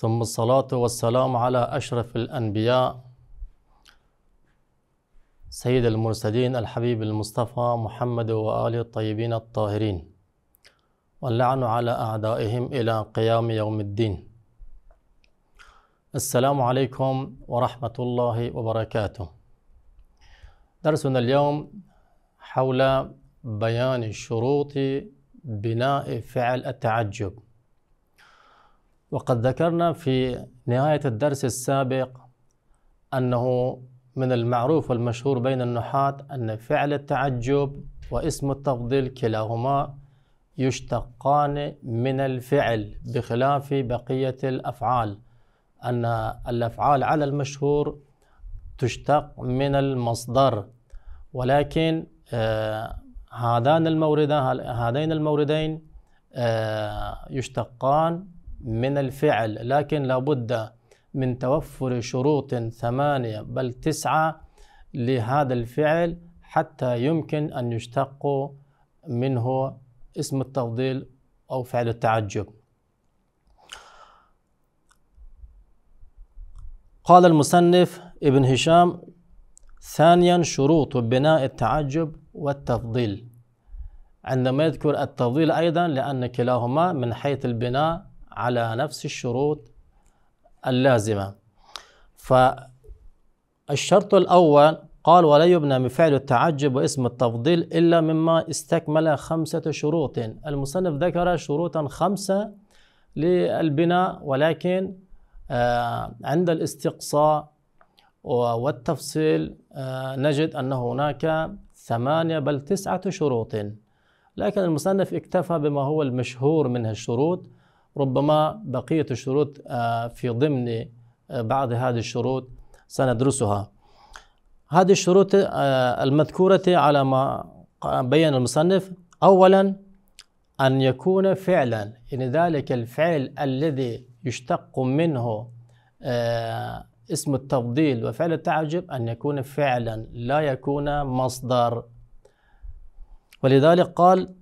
ثم الصلاة والسلام على أشرف الأنبياء سيد المرسلين الحبيب المصطفى محمد وآله الطيبين الطاهرين واللعن على أعدائهم إلى قيام يوم الدين السلام عليكم ورحمة الله وبركاته درسنا اليوم حول بيان شروط بناء فعل التعجب وقد ذكرنا في نهاية الدرس السابق أنه من المعروف والمشهور بين النحاة أن فعل التعجب واسم التفضيل كلاهما يشتقان من الفعل بخلاف بقية الأفعال أن الأفعال على المشهور تشتق من المصدر ولكن آه، هذان الموردان هذين الموردين آه، يشتقان من الفعل لكن لابد من توفر شروط ثمانية بل تسعة لهذا الفعل حتى يمكن أن يشتق منه اسم التفضيل أو فعل التعجب قال المصنف ابن هشام ثانيا شروط بناء التعجب والتفضيل عندما يذكر التفضيل أيضا لأن كلاهما من حيث البناء على نفس الشروط اللازمة فالشرط الأول قال ولا يبنى من فعل التعجب واسم التفضيل إلا مما استكمل خمسة شروط المصنف ذكر شروطا خمسة للبناء ولكن آه، عند الاستقصاء والتفصيل آه، نجد أن هناك ثمانية بل تسعة شروط لكن المصنف اكتفى بما هو المشهور من الشروط ربما بقية الشروط آه، في ضمن آه، بعض هذه الشروط سندرسها هذه الشروط آه، المذكورة على ما بين المصنف أولا أن يكون فعلا إن يعني ذلك الفعل الذي يشتق منه اسم التفضيل وفعل التعجب أن يكون فعلا لا يكون مصدر ولذلك قال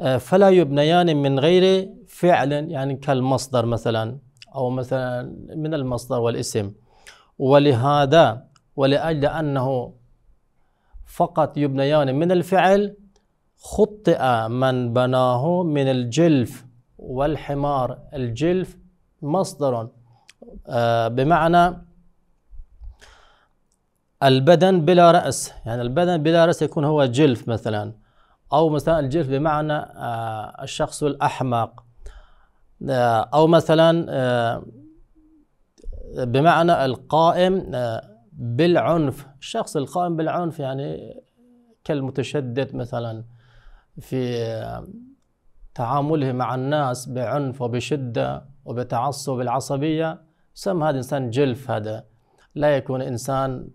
آه، فلا يبنيان من غير فعل يعني كالمصدر مثلا أو مثلا من المصدر والاسم ولهذا ولأجل أنه فقط يبنيان من الفعل خطئ من بناه من الجلف والحمار الجلف مصدر آه، بمعنى البدن بلا رأس يعني البدن بلا رأس يكون هو جلف مثلا أو مثلا الجلف بمعنى آه، الشخص الأحمق آه، أو مثلا آه، بمعنى القائم بالعنف الشخص القائم بالعنف يعني كالمتشدد مثلا في تعامله مع الناس بعنف وبشدة وبتعصب العصبية سم هذا إنسان جلف هذا لا يكون إنسان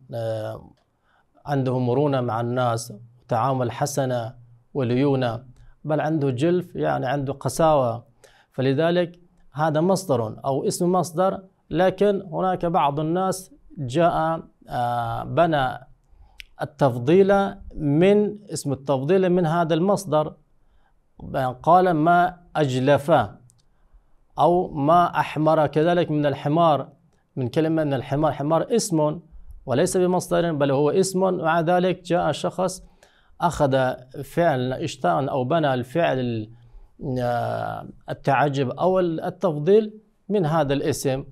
عنده مرونة مع الناس تعامل حسنة وليونة بل عنده جلف يعني عنده قساوة فلذلك هذا مصدر أو اسم مصدر لكن هناك بعض الناس جاء آه، بنى التفضيل من اسم التفضيل من هذا المصدر قال ما أجلف أو ما أحمر كذلك من الحمار من كلمة من الحمار حمار اسم وليس بمصدر بل هو اسم مع ذلك جاء شخص أخذ فعل اشتان أو بنى الفعل آه، التعجب أو التفضيل من هذا الاسم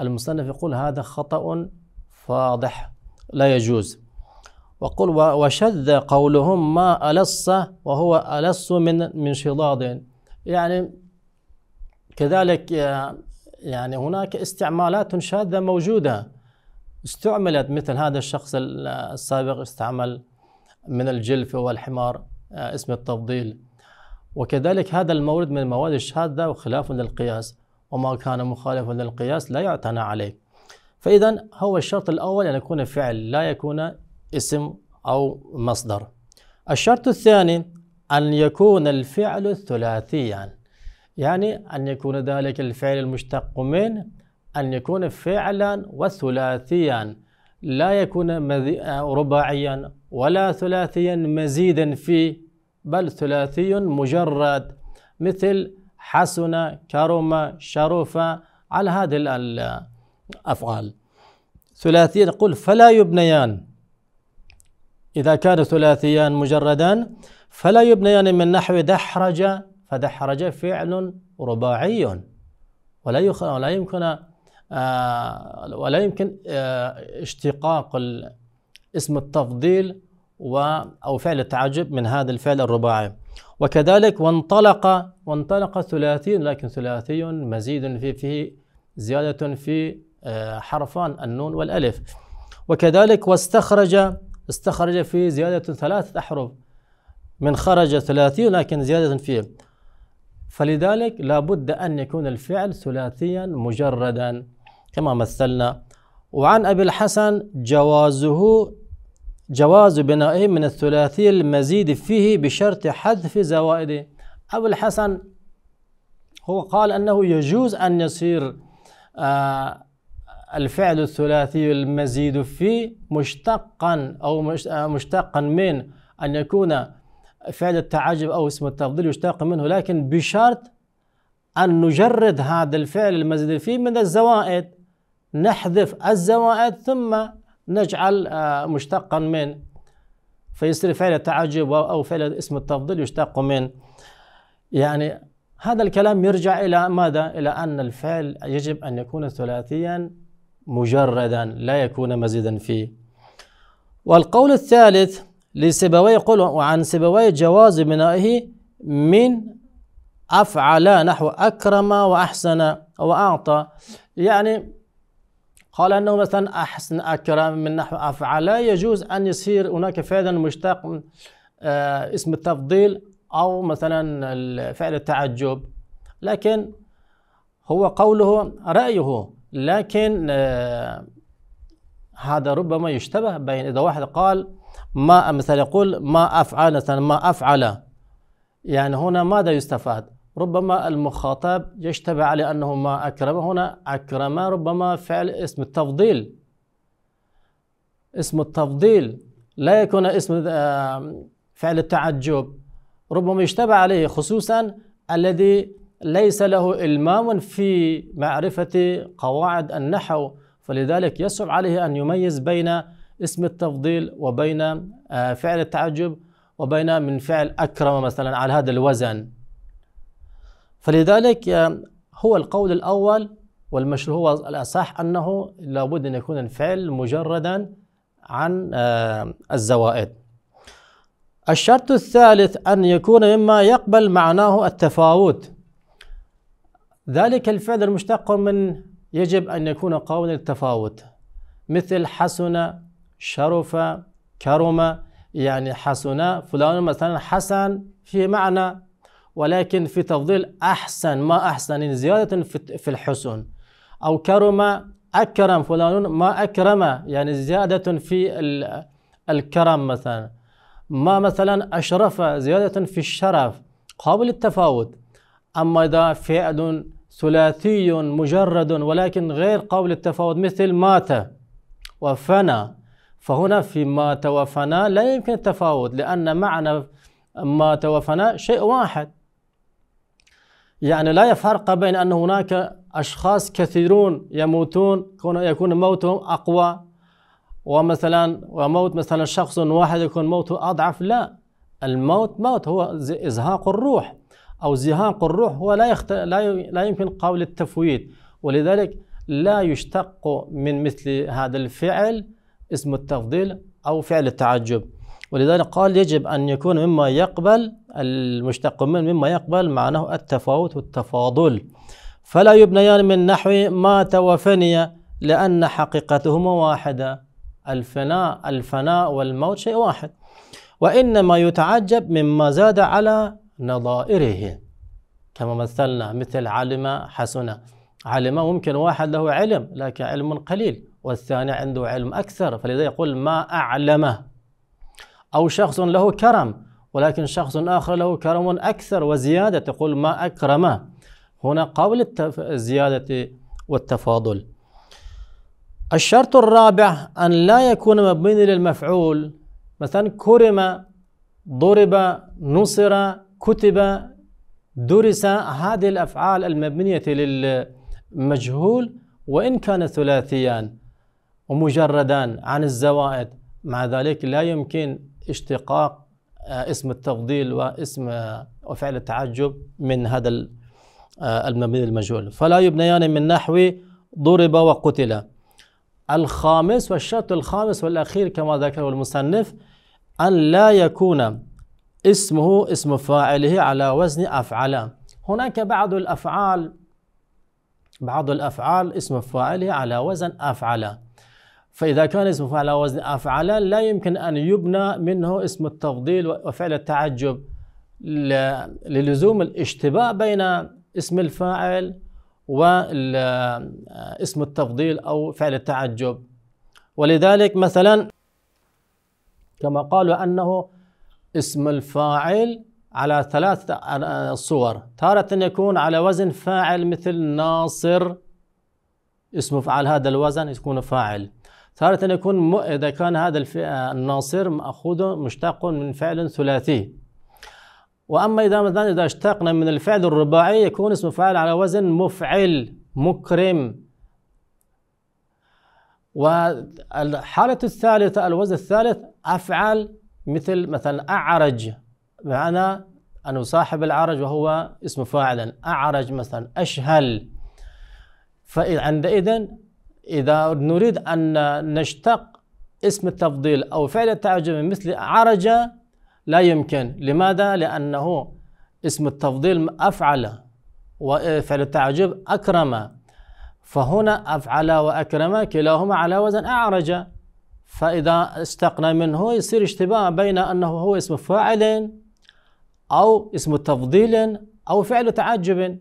المصنف يقول هذا خطأ فاضح لا يجوز وقل وشذ قولهم ما ألص وهو ألص من من شضاض يعني كذلك آه، يعني هناك استعمالات شاذة موجودة استعملت مثل هذا الشخص السابق استعمل من الجلف والحمار آه، اسم التفضيل وكذلك هذا المورد من المواد الشاذة وخلاف للقياس وما كان مخالفا للقياس لا يعتنى عليه فإذا هو الشرط الأول أن يكون فعل لا يكون اسم أو مصدر الشرط الثاني أن يكون الفعل ثلاثيا يعني أن يكون ذلك الفعل المشتق من أن يكون فعلا وثلاثيا لا يكون آه، رباعيا ولا ثلاثيا مزيدا فيه بل ثلاثي مجرد مثل حسن كرم شرف على هذه الأفعال ثلاثيا قل فلا يبنيان إذا كان ثلاثيان مجردان فلا يبنيان من نحو دحرج فدحرج فعل رباعي ولا ولا يمكن آه، ولا يمكن آه، اشتقاق اسم التفضيل أو فعل التعجب من هذا الفعل الرباعي وكذلك وانطلق وانطلق ثلاثي لكن ثلاثي مزيد في فيه زيادة في آه، حرفان النون والألف وكذلك واستخرج استخرج في زيادة ثلاثة أحرف من خرج ثلاثي لكن زيادة فيه فلذلك لابد أن يكون الفعل ثلاثيا مجردا كما مثلنا وعن أبي الحسن جوازه جواز بنائه من الثلاثي المزيد فيه بشرط حذف زوائده أبو الحسن هو قال أنه يجوز أن يصير آه الفعل الثلاثي المزيد فيه مشتقا أو آه، مشتقا من أن يكون فعل التعجب أو اسم التفضيل يشتق منه لكن بشرط أن نجرد هذا الفعل المزيد فيه من الزوائد نحذف الزوائد ثم نجعل آه، مشتقا من فيصير فعل التعجب أو فعل اسم التفضيل يشتق من يعني هذا الكلام يرجع إلى ماذا؟ إلى أن الفعل يجب أن يكون ثلاثيا مجردا لا يكون مزيدا فيه والقول الثالث لسبوي يقول وعن سبوي جواز بنائه من أفعل نحو أكرم وأحسن وأعطى يعني قال أنه مثلا أحسن أكرم من نحو أفعل يجوز أن يصير هناك فعل مشتق آه، اسم التفضيل أو مثلا فعل التعجب لكن هو قوله رأيه لكن آه، هذا ربما يشتبه بين إذا واحد قال ما مثلا يقول ما أفعل مثلا ما أفعل يعني هنا ماذا يستفاد ربما المخاطب يشتبه على أنه ما أكرم هنا أكرم ربما فعل اسم التفضيل اسم التفضيل لا يكون اسم آه، فعل التعجب ربما يشتبه عليه خصوصا الذي ليس له إلمام في معرفة قواعد النحو فلذلك يصعب عليه أن يميز بين اسم التفضيل وبين آه، فعل التعجب وبين من فعل أكرم مثلا على هذا الوزن فلذلك آه، هو القول الأول والمشروع هو الأصح أنه لابد أن يكون الفعل مجردا عن آه، الزوائد الشرط الثالث أن يكون مما يقبل معناه التفاوت ذلك الفعل المشتق من يجب أن يكون قولا التفاوت مثل حسن شرف كرم يعني حسن فلان مثلا حسن في معنى ولكن في تفضيل أحسن ما أحسن زيادة في الحسن أو كرم أكرم فلان ما أكرم يعني زيادة في الكرم مثلا ما مثلا أشرف زيادة في الشرف قابل التفاوت أما إذا فعل ثلاثي مجرد ولكن غير قابل التفاوت مثل مات وفنى فهنا في مات وفنى لا يمكن التفاوت لأن معنى مات وفنى شيء واحد يعني لا يفرق بين أن هناك أشخاص كثيرون يموتون يكون موتهم أقوى ومثلا وموت مثلا شخص واحد يكون موته أضعف لا الموت موت هو إزهاق الروح أو زهاق الروح هو لا, يخت... لا, ي... لا يمكن قول التفويت ولذلك لا يشتق من مثل هذا الفعل اسم التفضيل أو فعل التعجب ولذلك قال يجب أن يكون مما يقبل المشتق من مما يقبل معناه التفاوت والتفاضل فلا يبنيان من نحو مات وفني لأن حقيقتهما واحدة الفناء الفناء والموت شيء واحد وإنما يتعجب مما زاد على نظائره كما مثلنا مثل علم حسنة علم ممكن واحد له علم لكن علم قليل والثاني عنده علم أكثر فلذا يقول ما أعلمه أو شخص له كرم ولكن شخص آخر له كرم أكثر وزيادة تقول ما أكرمه هنا قول الزيادة والتفاضل الشرط الرابع أن لا يكون مبني للمفعول مثلا كرم ضرب نصر كتب درس هذه الأفعال المبنية للمجهول وإن كان ثلاثيان ومجردان عن الزوائد مع ذلك لا يمكن اشتقاق آه، اسم التفضيل واسم آه، وفعل التعجب من هذا آه، المبني المجهول فلا يبنيان من نحو ضرب وقتل الخامس والشرط الخامس والأخير كما ذكره المصنف أن لا يكون اسمه اسم فاعله على وزن أفعل هناك بعض الأفعال بعض الأفعال اسم فاعله على وزن أفعل فإذا كان اسم فعل على وزن أفعل لا يمكن أن يبنى منه اسم التفضيل وفعل التعجب للزوم الاشتباه بين اسم الفاعل واسم التفضيل أو فعل التعجب ولذلك مثلا كما قالوا أنه اسم الفاعل على ثلاث صور تارة يكون على وزن فاعل مثل ناصر اسم فعل هذا الوزن يكون فاعل ثالثا يكون م... إذا كان هذا الف... الناصر مأخوذ مشتق من فعل ثلاثي وأما إذا مثلا إذا اشتقنا من الفعل الرباعي يكون اسم فاعل على وزن مفعل مكرم والحالة الثالثة الوزن الثالث أفعل مثل مثلا أعرج معنى أنه صاحب العرج وهو اسم فاعلا أعرج مثلا أشهل فعندئذ إذا نريد أن نشتق اسم التفضيل أو فعل التعجب مثل عرج لا يمكن لماذا؟ لأنه اسم التفضيل أفعل وفعل التعجب أكرم فهنا أفعل وأكرم كلاهما على وزن أعرج فإذا اشتقنا منه يصير اشتباه بين أنه هو اسم فاعل أو اسم تفضيل أو فعل تعجب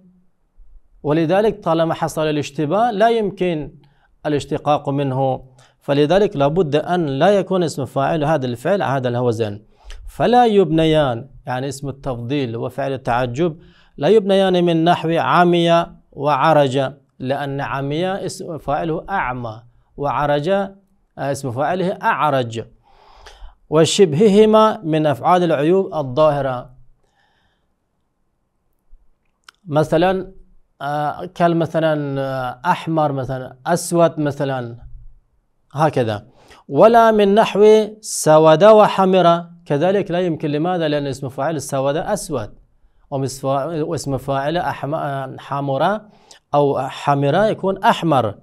ولذلك طالما حصل الاشتباه لا يمكن الاشتقاق منه فلذلك لابد أن لا يكون اسم فاعل هذا الفعل هذا الهوزن فلا يبنيان يعني اسم التفضيل وفعل التعجب لا يبنيان من نحو عمي وعرج لأن عمي اسم فاعله أعمى وعرج آه، اسم فاعله أعرج وشبههما من أفعال العيوب الظاهرة مثلا آه، كان مثلا آه، أحمر مثلا أسود مثلا هكذا ولا من نحو سود وحمرة كذلك لا يمكن لماذا لأن اسم فاعل سود أسود واسم فاعل حمرة أو حمرة يكون أحمر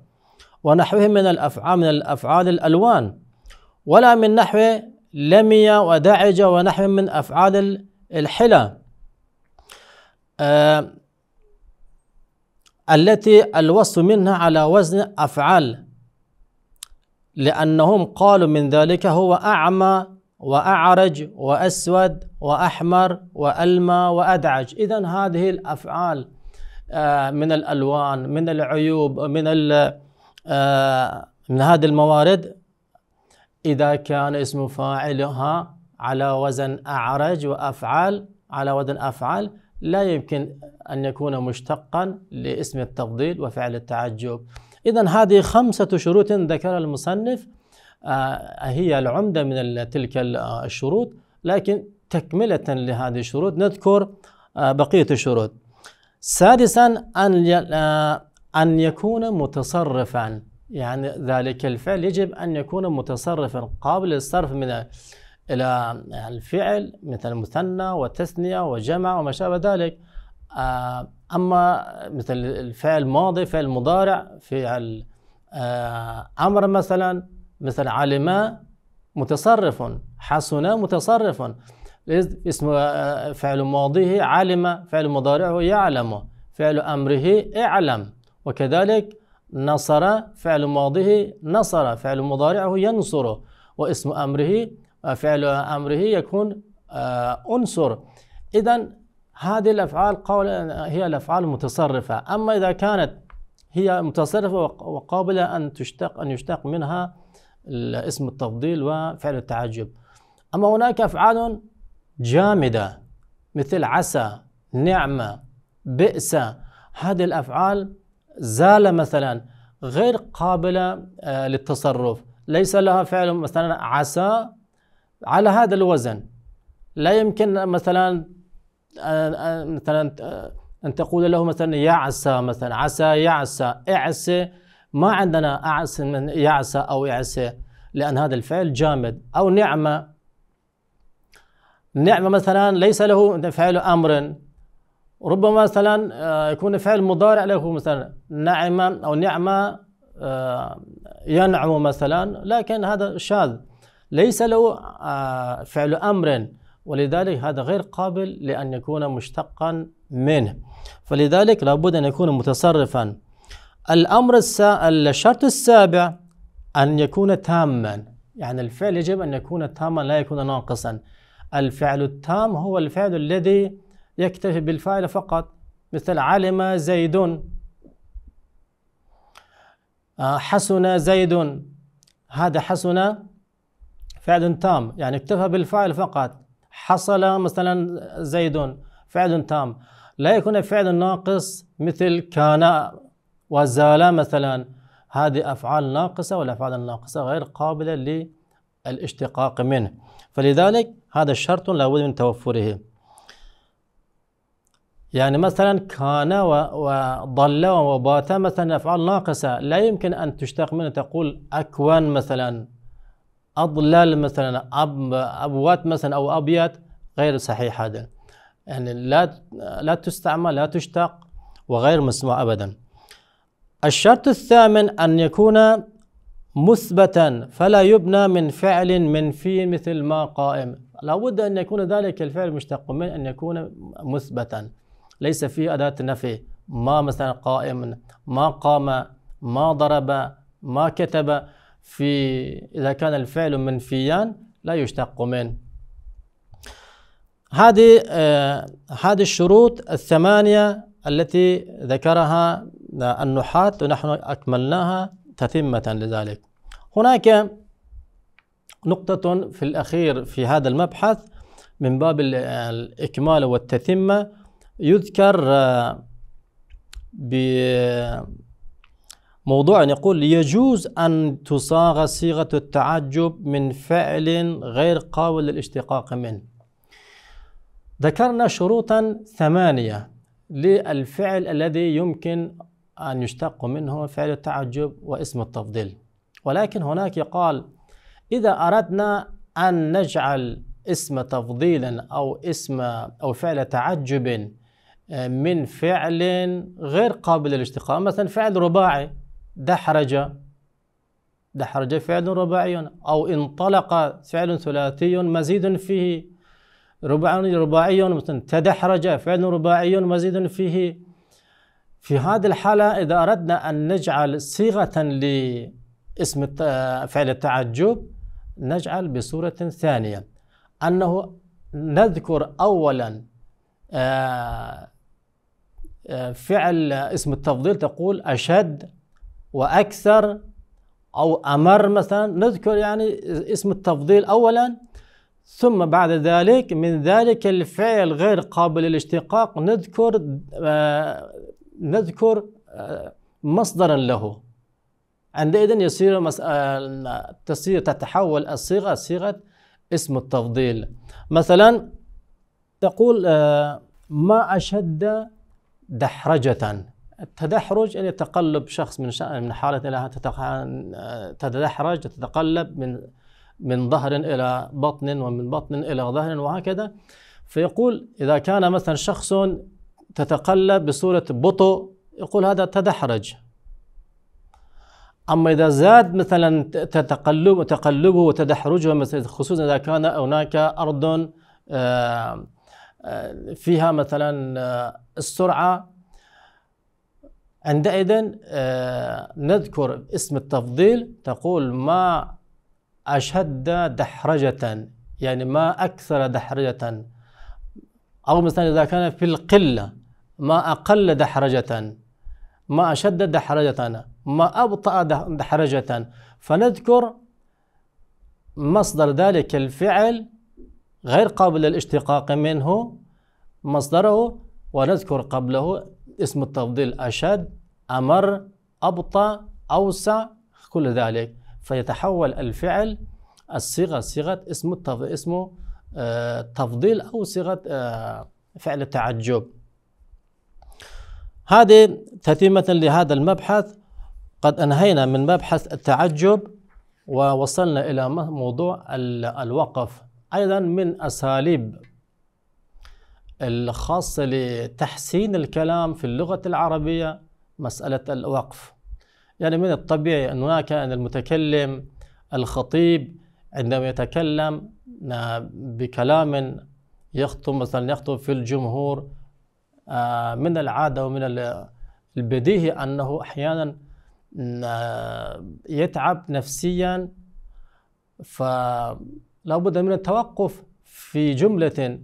ونحوه من الأفعال من الأفعال الألوان ولا من نحو لمية ودعج ونحو من أفعال الحلى آه، التي الوصف منها على وزن أفعال لأنهم قالوا من ذلك هو أعمى وأعرج وأسود وأحمر وألمى وأدعج إذا هذه الأفعال آه، من الألوان من العيوب من آه، من هذه الموارد إذا كان اسم فاعلها على وزن أعرج وأفعال على وزن أفعال لا يمكن أن يكون مشتقا لاسم التفضيل وفعل التعجب إذا هذه خمسة شروط ذكر المصنف آه، هي العمدة من تلك آه، الشروط لكن تكملة لهذه الشروط نذكر آه، بقية الشروط سادسا أن أن يكون متصرفا يعني ذلك الفعل يجب أن يكون متصرفا قابل للصرف من إلى الفعل مثل مثنى وتثنية وجمع وما شابه ذلك آه، أما مثل الفعل ماضي فعل مضارع فعل آه، أمر مثلا مثل علم متصرف حسنا متصرف اسم آه، فعل ماضيه علم فعل مضارعه يعلم فعل أمره اعلم وكذلك نصر فعل ماضيه نصر فعل مضارعه ينصر واسم أمره فعل أمره يكون أنصر آه، إذا هذه الأفعال قول هي الأفعال المتصرفة أما إذا كانت هي متصرفة وقابلة أن تشتق أن يشتق منها اسم التفضيل وفعل التعجب أما هناك أفعال جامدة مثل عسى نعمة بئس هذه الأفعال زال مثلا غير قابلة آه، للتصرف ليس لها فعل مثلا عسى على هذا الوزن لا يمكن مثلا آه، آه، مثلا آه، ان تقول له مثلا يعسى مثلا عسى يعسى اعسى ما عندنا اعس من يعسى او اعسى لان هذا الفعل جامد او نعمه نعمه مثلا ليس له فعل امر ربما مثلا يكون فعل مضارع له مثلا نعمه او نعمه ينعم مثلا لكن هذا شاذ ليس له آه، فعل أمر ولذلك هذا غير قابل لأن يكون مشتقا منه فلذلك لابد أن يكون متصرفا الأمر السا... الشرط السابع أن يكون تاما يعني الفعل يجب أن يكون تاما لا يكون ناقصا الفعل التام هو الفعل الذي يكتفي بالفاعل فقط مثل علم زيد آه، حسن زيد هذا حسن فعل تام يعني اكتفى بالفعل فقط حصل مثلا زيد فعل تام لا يكون فعل ناقص مثل كان وزال مثلا هذه أفعال ناقصة والأفعال الناقصة غير قابلة للاشتقاق منه فلذلك هذا الشرط لابد من توفره يعني مثلا كان وضل وبات مثلا أفعال ناقصة لا يمكن أن تشتق منه تقول أكوان مثلا أضلال مثلا أب أبوات مثلا أو أبيات غير صحيح هذا يعني لا لا تستعمل لا تشتق وغير مسموع أبدا الشرط الثامن أن يكون مثبتا فلا يبنى من فعل من في مثل ما قائم لابد أن يكون ذلك الفعل مشتق من أن يكون مثبتا ليس فيه أداة نفي ما مثلا قائم ما قام ما ضرب ما كتب في إذا كان الفعل منفيان لا يشتق من هذه آه، هذه الشروط الثمانية التي ذكرها آه، النحاة ونحن أكملناها تتمة لذلك هناك نقطة في الأخير في هذا المبحث من باب الإكمال والتتمة يذكر آه، ب موضوع يقول يجوز أن تصاغ صيغة التعجب من فعل غير قابل للاشتقاق منه ذكرنا شروطا ثمانية للفعل الذي يمكن أن يشتق منه فعل التعجب واسم التفضيل ولكن هناك قال إذا أردنا أن نجعل اسم تفضيلا أو اسم أو فعل تعجب من فعل غير قابل للاشتقاق مثلا فعل رباعي دحرج دحرج فعل رباعي أو انطلق فعل ثلاثي مزيد فيه رباعي رباعي مثلا تدحرج فعل رباعي مزيد فيه في هذه الحالة إذا أردنا أن نجعل صيغة لاسم فعل التعجب نجعل بصورة ثانية أنه نذكر أولا آه، آه، فعل اسم التفضيل تقول أشد وأكثر أو أمر مثلا نذكر يعني اسم التفضيل أولا ثم بعد ذلك من ذلك الفعل غير قابل للاشتقاق نذكر آه نذكر آه مصدرا له عندئذ يصير آه، تصير تتحول الصيغة صيغة اسم التفضيل مثلا تقول آه، ما أشد دحرجة التدحرج يعني تقلب شخص من من حالة إلى تتدحرج تتقلب من من ظهر إلى بطن ومن بطن إلى ظهر وهكذا فيقول إذا كان مثلا شخص تتقلب بصورة بطء يقول هذا تدحرج أما إذا زاد مثلا تتقلب تقلبه وتدحرجه مثلا خصوصا إذا كان هناك أرض آه، آه، فيها مثلا آه، السرعة عندئذ آه، نذكر اسم التفضيل تقول ما أشد دحرجة يعني ما أكثر دحرجة أو مثلا إذا كان في القلة ما أقل دحرجة ما أشد دحرجة ما أبطأ دحرجة فنذكر مصدر ذلك الفعل غير قابل للاشتقاق منه مصدره ونذكر قبله اسم التفضيل أشد أمر أبطأ أوسع كل ذلك فيتحول الفعل الصيغة صيغة اسم اسمه آه، تفضيل أو صيغة آه، فعل التعجب هذه تتمة لهذا المبحث قد أنهينا من مبحث التعجب ووصلنا إلى موضوع الوقف أيضا من أساليب الخاصة لتحسين الكلام في اللغة العربية مسألة الوقف يعني من الطبيعي أن هناك أن المتكلم الخطيب عندما يتكلم بكلام يخطب مثلا يخطب في الجمهور آه، من العادة ومن البديهي أنه أحيانا يتعب نفسيا فلا بد من التوقف في جملة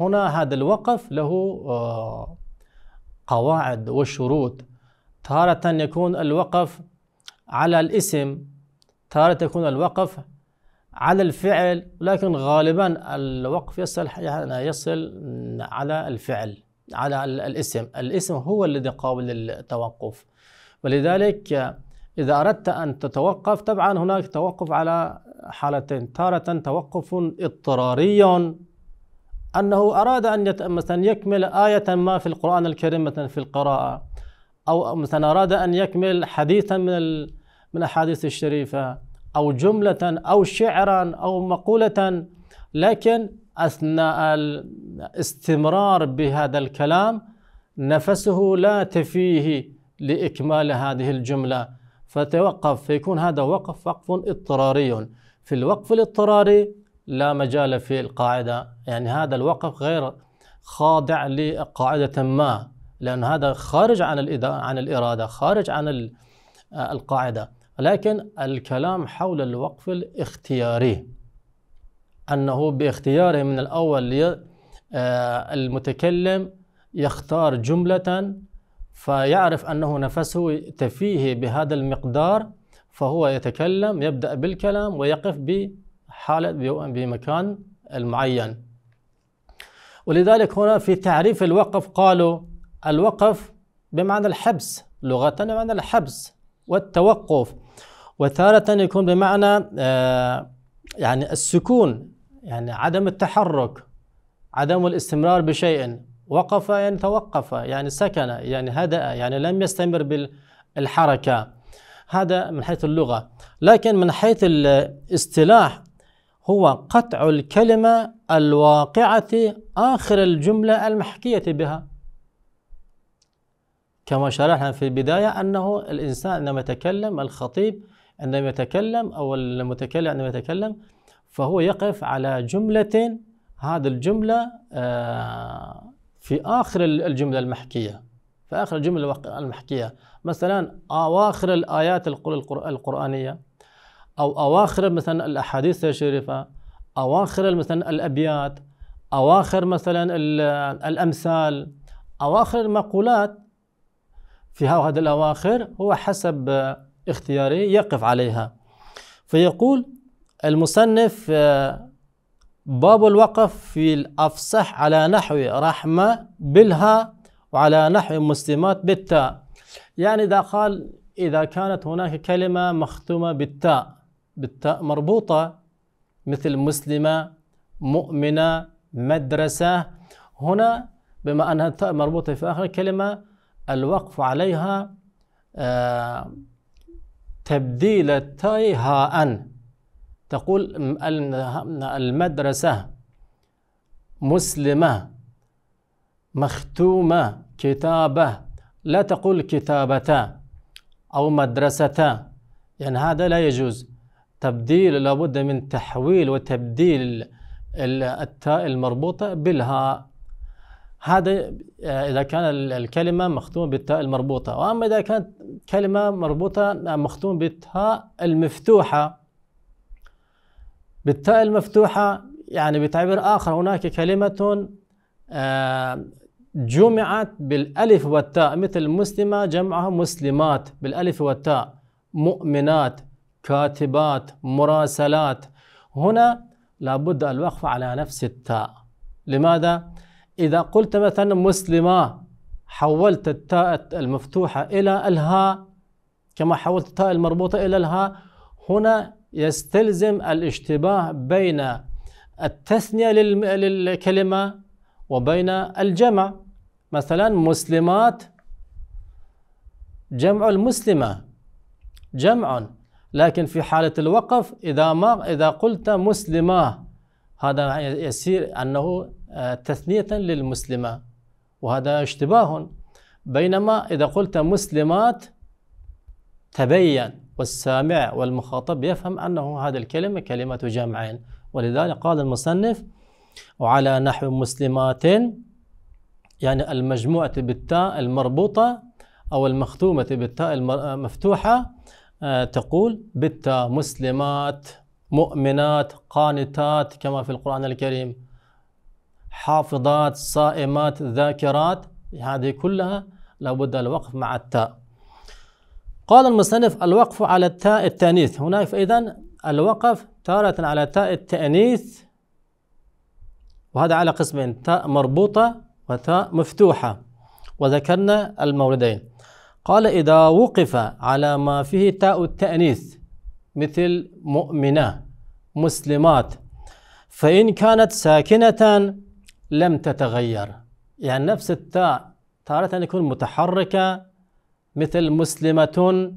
هنا هذا الوقف له آه، قواعد وشروط تارة يكون الوقف على الاسم تارة يكون الوقف على الفعل لكن غالبا الوقف يصل يعني يصل على الفعل على الاسم الاسم هو الذي قابل للتوقف ولذلك إذا أردت أن تتوقف طبعا هناك توقف على حالتين تارة توقف اضطراري أنه أراد أن مثلا يكمل آية ما في القرآن الكريم مثلا في القراءة أو مثلا أراد أن يكمل حديثا من من الأحاديث الشريفة أو جملة أو شعرا أو مقولة لكن أثناء الاستمرار بهذا الكلام نفسه لا تفيه لإكمال هذه الجملة فتوقف فيكون هذا وقف وقف اضطراري في الوقف الاضطراري لا مجال في القاعدة يعني هذا الوقف غير خاضع لقاعدة ما لأن هذا خارج عن عن الإرادة خارج عن آه، القاعدة لكن الكلام حول الوقف الاختياري أنه باختياره من الأول آه، المتكلم يختار جملة فيعرف أنه نفسه تفيه بهذا المقدار فهو يتكلم يبدأ بالكلام ويقف بحالة بمكان المعين ولذلك هنا في تعريف الوقف قالوا الوقف بمعنى الحبس لغة بمعنى الحبس والتوقف وثالثا يكون بمعنى آه يعني السكون يعني عدم التحرك عدم الاستمرار بشيء وقف يعني توقف يعني سكن يعني هدأ يعني لم يستمر بالحركة هذا من حيث اللغة لكن من حيث الاصطلاح هو قطع الكلمة الواقعة آخر الجملة المحكية بها كما شرحنا في البداية أنه الإنسان عندما يتكلم الخطيب عندما يتكلم أو المتكلم عندما يتكلم فهو يقف على جملة هذه الجملة آه، في آخر الجملة المحكية في آخر الجملة المحكية مثلا أواخر الآيات القرآنية أو أواخر مثلا الأحاديث الشريفة أواخر مثلا الأبيات أواخر مثلا الأمثال أواخر المقولات في هذه الأواخر هو حسب اختياره يقف عليها فيقول المصنف آه، باب الوقف في الأفصح على نحو رحمة بالها وعلى نحو مسلمات بالتاء يعني إذا قال إذا كانت هناك كلمة مختومة بالتاء بالتاء مربوطة مثل مسلمة مؤمنة مدرسة هنا بما أنها التاء مربوطة في آخر كلمة الوقف عليها آه، تبديل التاء هاء تقول المدرسة مسلمة مختومة كتابة لا تقول كتابة أو مدرسة يعني هذا لا يجوز تبديل لابد من تحويل وتبديل التاء المربوطة بالهاء هذا آه، إذا كان الكلمة مختومة بالتاء المربوطة وأما إذا كانت كلمة مربوطة آه، مختومة بالتاء المفتوحة بالتاء المفتوحة يعني بتعبير آخر هناك كلمة آه، جمعت بالألف والتاء مثل مسلمة جمعها مسلمات بالألف والتاء مؤمنات كاتبات مراسلات هنا لابد الوقف على نفس التاء لماذا؟ إذا قلت مثلا مسلمة حولت التاء المفتوحة إلى الهاء كما حولت التاء المربوطة إلى الهاء هنا يستلزم الاشتباه بين التثنية للكلمة وبين الجمع مثلا مسلمات جمع المسلمة جمع لكن في حالة الوقف إذا ما إذا قلت مسلمة هذا يسير أنه تثنية للمسلمة وهذا اشتباه بينما إذا قلت مسلمات تبين والسامع والمخاطب يفهم أنه هذا الكلمة كلمة جمعين ولذلك قال المصنف وعلى نحو مسلمات يعني المجموعة بالتاء المربوطة أو المختومة بالتاء المفتوحة آه، تقول بالتاء مسلمات مؤمنات قانتات كما في القرآن الكريم حافظات صائمات ذاكرات هذه كلها لابد الوقف مع التاء قال المصنف الوقف على التاء التانيث هناك فإذا الوقف تارة على تاء التأنيث وهذا على قسمين تاء مربوطة وتاء مفتوحة وذكرنا الموردين قال إذا وقف على ما فيه تاء التأنيث مثل مؤمنة مسلمات فإن كانت ساكنة لم تتغير يعني نفس التاء تارة يكون متحركة مثل مسلمة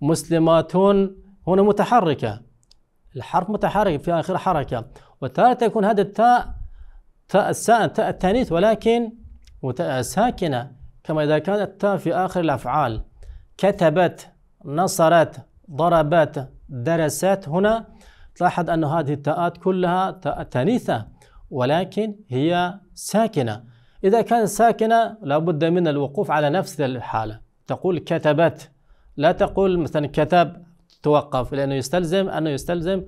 مسلمات هنا متحركة الحرف متحرك في آخر حركة وتارة يكون هذا التاء تاء تاء التانيث ولكن ساكنة كما إذا كانت التاء في آخر الأفعال كتبت نصرت ضربت درست هنا تلاحظ أن هذه التاءات كلها تاء تانيثة ولكن هي ساكنة إذا كانت ساكنة لابد من الوقوف على نفس الحالة تقول كتبت لا تقول مثلا كتب توقف لأنه يستلزم أنه يستلزم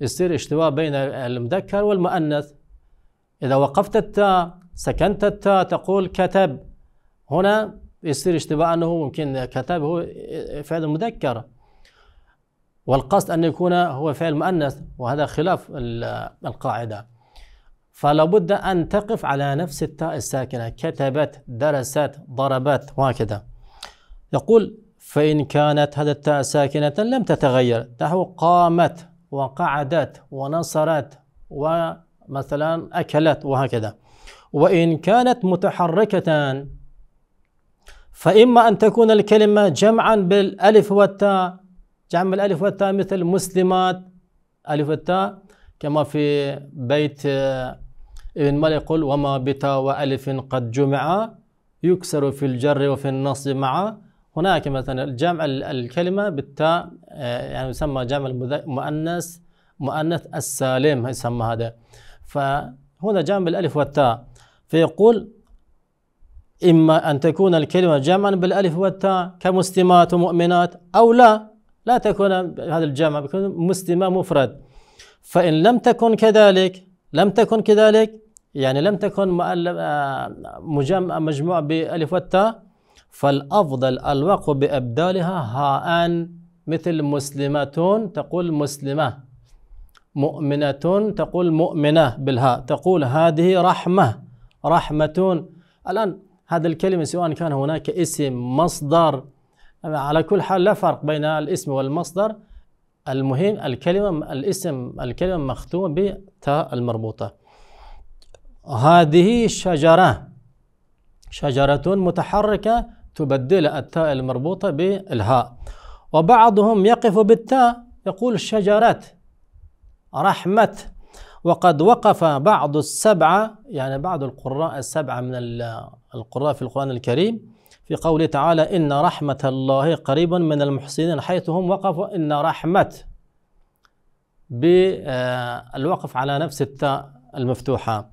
يصير اشتباه بين المذكر والمؤنث إذا وقفت التاء سكنت التاء تقول كتب هنا يصير اشتباه أنه ممكن كتب هو فعل مذكر والقصد أن يكون هو فعل مؤنث وهذا خلاف القاعدة فلا بد أن تقف على نفس التاء الساكنة كتبت درست ضربت وهكذا يقول فإن كانت هذه التاء ساكنة لم تتغير نحو قامت وقعدت ونصرت ومثلا أكلت وهكذا وإن كانت متحركة فإما أن تكون الكلمة جمعا بالألف والتاء جمع الألف والتاء مثل مسلمات ألف والتاء كما في بيت ابن مالك يقول وما بتا وألف قد جمع يكسر في الجر وفي النصب مع هناك مثلا الجمع الكلمة بالتاء آه، يعني يسمى جمع المؤنث مؤنث السالم يسمى هذا فهنا جمع بالألف والتاء فيقول إما أن تكون الكلمة جمعا بالألف والتاء كمسلمات ومؤمنات أو لا لا تكون هذا الجمع بيكون مسلمة مفرد فإن لم تكن كذلك لم تكن كذلك يعني لم تكن مجمع مجموع بألف والتاء فالأفضل الوقف بإبدالها هاء مثل مسلمة تقول مسلمة مؤمنة تقول مؤمنة بالهاء تقول هذه رحمة رحمة الآن هذا الكلمة سواء كان هناك اسم مصدر على كل حال لا فرق بين الاسم والمصدر المهم الكلمة الاسم الكلمة مختومة بتاء المربوطة هذه شجرة شجرة متحركة تبدل التاء المربوطة بالهاء وبعضهم يقف بالتاء يقول شجرة رحمة وقد وقف بعض السبعة يعني بعض القراء السبعة من القراء في القرآن الكريم في قوله تعالى إن رحمة الله قريب من المحسنين حيث هم وقفوا إن رحمة بالوقف آه، على نفس التاء المفتوحة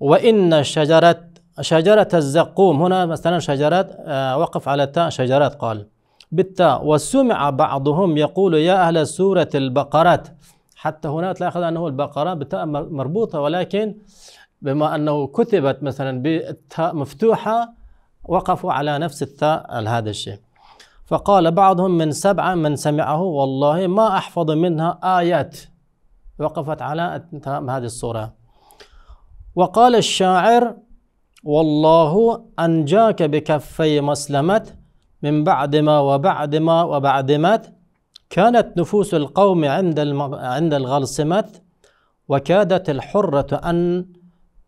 وإن شجرة شجرة الزقوم هنا مثلا شجرات آه، وقف على التاء شجرات قال بالتاء وسمع بعضهم يقول يا أهل سورة البقرات حتى هنا تلاحظ أنه البقرة بالتاء مربوطة ولكن بما أنه كتبت مثلا بالتاء مفتوحة وقفوا على نفس الثاء هذا الشيء فقال بعضهم من سبعة من سمعه والله ما أحفظ منها آيات وقفت على هذه الصورة وقال الشاعر والله أنجاك بكفي مسلمت من بعد ما وبعد ما وبعد ما كانت نفوس القوم عند عند الغلصمة وكادت الحرة أن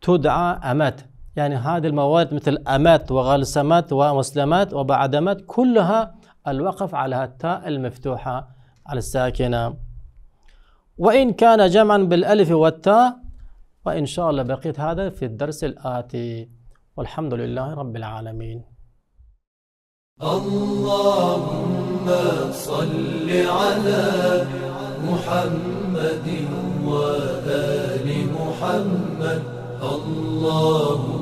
تدعى أمات يعني هذه الموارد مثل أمات وغلسمات ومسلمات وبعدمات كلها الوقف على التاء المفتوحة على الساكنة وإن كان جمعا بالألف والتاء وإن شاء الله بقيت هذا في الدرس الآتي والحمد لله رب العالمين اللهم صل على محمد وآل محمد اللهم